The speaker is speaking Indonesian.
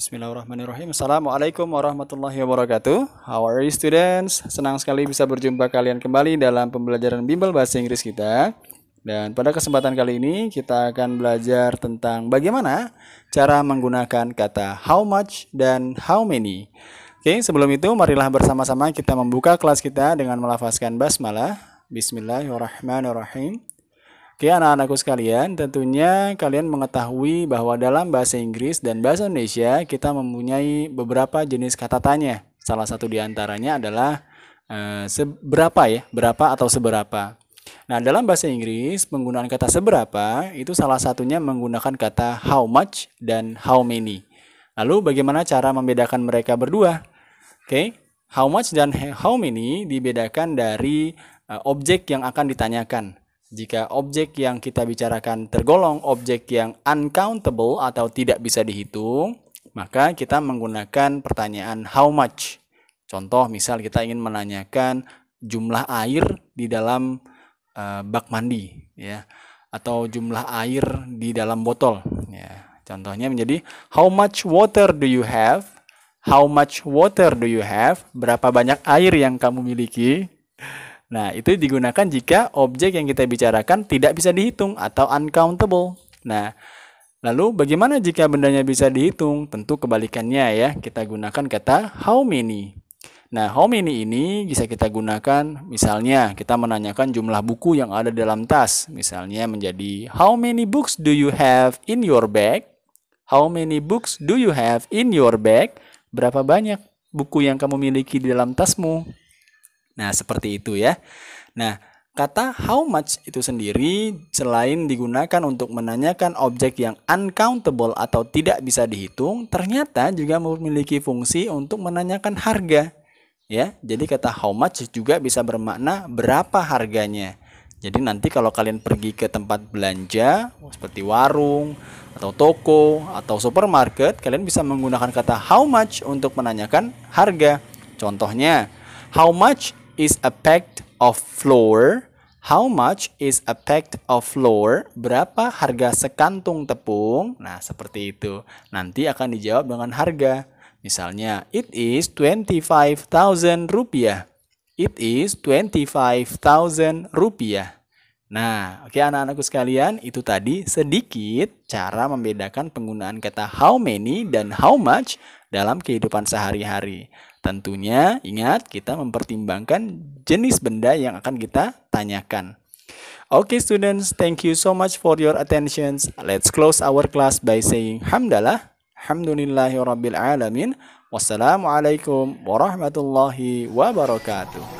Bismillahirrahmanirrahim. Assalamualaikum warahmatullahi wabarakatuh. How are you students? Senang sekali bisa berjumpa kalian kembali dalam pembelajaran bimbel bahasa Inggris kita. Dan pada kesempatan kali ini kita akan belajar tentang bagaimana cara menggunakan kata how much dan how many. Oke, sebelum itu marilah bersama-sama kita membuka kelas kita dengan melafazkan basmalah. Bismillahirrahmanirrahim. Oke ya, anak-anakku sekalian, tentunya kalian mengetahui bahwa dalam bahasa Inggris dan bahasa Indonesia kita mempunyai beberapa jenis kata tanya. Salah satu diantaranya adalah e, seberapa ya, berapa atau seberapa. Nah dalam bahasa Inggris penggunaan kata seberapa itu salah satunya menggunakan kata how much dan how many. Lalu bagaimana cara membedakan mereka berdua? Oke, how much dan how many dibedakan dari eh, objek yang akan ditanyakan. Jika objek yang kita bicarakan tergolong objek yang uncountable atau tidak bisa dihitung, maka kita menggunakan pertanyaan how much. Contoh misal kita ingin menanyakan jumlah air di dalam uh, bak mandi ya atau jumlah air di dalam botol ya. Contohnya menjadi how much water do you have? How much water do you have? Berapa banyak air yang kamu miliki? Nah, itu digunakan jika objek yang kita bicarakan tidak bisa dihitung atau uncountable. Nah, lalu bagaimana jika bendanya bisa dihitung? Tentu kebalikannya ya, kita gunakan kata how many. Nah, how many ini bisa kita gunakan misalnya kita menanyakan jumlah buku yang ada dalam tas. Misalnya menjadi how many books do you have in your bag? How many books do you have in your bag? Berapa banyak buku yang kamu miliki di dalam tasmu? Nah, seperti itu ya. Nah, kata how much itu sendiri selain digunakan untuk menanyakan objek yang uncountable atau tidak bisa dihitung, ternyata juga memiliki fungsi untuk menanyakan harga. Ya, jadi kata how much juga bisa bermakna berapa harganya. Jadi nanti kalau kalian pergi ke tempat belanja seperti warung atau toko atau supermarket, kalian bisa menggunakan kata how much untuk menanyakan harga. Contohnya, how much is a pack of flour? How much is a pack of flour? Berapa harga sekantung tepung? Nah, seperti itu. Nanti akan dijawab dengan harga. Misalnya, it is 25,000 rupiah. It is 25,000 rupiah. Nah, oke okay, anak-anakku sekalian, itu tadi sedikit cara membedakan penggunaan kata how many dan how much dalam kehidupan sehari-hari. Tentunya ingat kita mempertimbangkan jenis benda yang akan kita tanyakan. Oke okay, students, thank you so much for your attentions. Let's close our class by saying hamdalah, hamdulillahi rabbil alamin. Wassalamualaikum warahmatullahi wabarakatuh.